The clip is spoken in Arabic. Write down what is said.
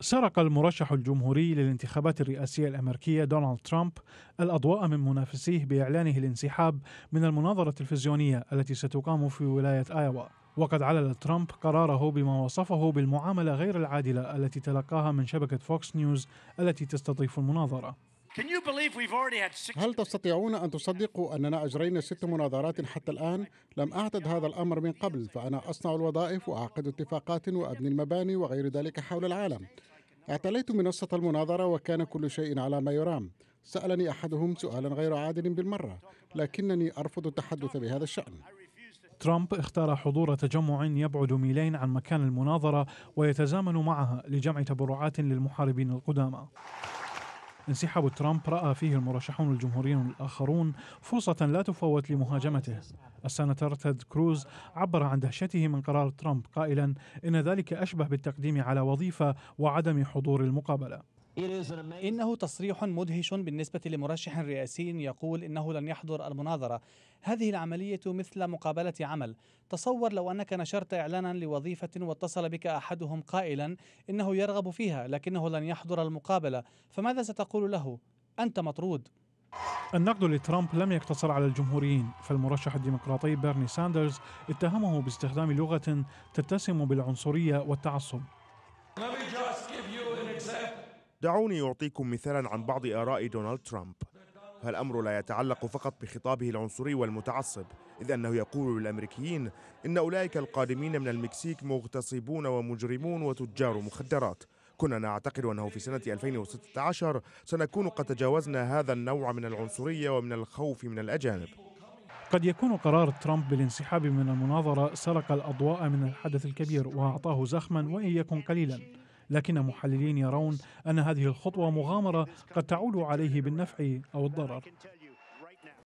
سرق المرشح الجمهوري للانتخابات الرئاسية الأمريكية دونالد ترامب الأضواء من منافسيه بإعلانه الانسحاب من المناظرة التلفزيونية التي ستقام في ولاية آيوا وقد علل ترامب قراره بما وصفه بالمعاملة غير العادلة التي تلقاها من شبكة فوكس نيوز التي تستضيف المناظرة هل تستطيعون أن تصدقوا أننا أجرينا ست مناظرات حتى الآن؟ لم أعتد هذا الأمر من قبل فأنا أصنع الوظائف وأعقد اتفاقات وأبني المباني وغير ذلك حول العالم اعتليت منصة المناظرة وكان كل شيء على ما يرام سألني أحدهم سؤالا غير عادل بالمرة لكنني أرفض التحدث بهذا الشأن ترامب اختار حضور تجمع يبعد ميلين عن مكان المناظرة ويتزامن معها لجمع تبرعات للمحاربين القدامى انسحاب ترامب رأى فيه المرشحون الجمهوريون الآخرون فرصة لا تفوت لمهاجمته السناتور تيد كروز عبر عن دهشته من قرار ترامب قائلا إن ذلك أشبه بالتقديم على وظيفة وعدم حضور المقابلة إنه تصريح مدهش بالنسبة لمرشح رئاسي يقول إنه لن يحضر المناظرة هذه العملية مثل مقابلة عمل تصور لو أنك نشرت إعلانا لوظيفة واتصل بك أحدهم قائلا إنه يرغب فيها لكنه لن يحضر المقابلة فماذا ستقول له؟ أنت مطرود النقد لترامب لم يقتصر على الجمهوريين فالمرشح الديمقراطي بيرني ساندرز اتهمه باستخدام لغة تتسم بالعنصرية والتعصب Let me just give you an example. دعوني أعطيكم مثالا عن بعض آراء دونالد ترامب فالأمر لا يتعلق فقط بخطابه العنصري والمتعصب إذ أنه يقول للأمريكيين إن أولئك القادمين من المكسيك مغتصبون ومجرمون وتجار مخدرات كنا نعتقد أنه في سنة 2016 سنكون قد تجاوزنا هذا النوع من العنصرية ومن الخوف من الأجانب قد يكون قرار ترامب بالانسحاب من المناظرة سرق الأضواء من الحدث الكبير وأعطاه زخما وإن يكن قليلا لكن محللين يرون أن هذه الخطوة مغامرة قد تعود عليه بالنفع أو الضرر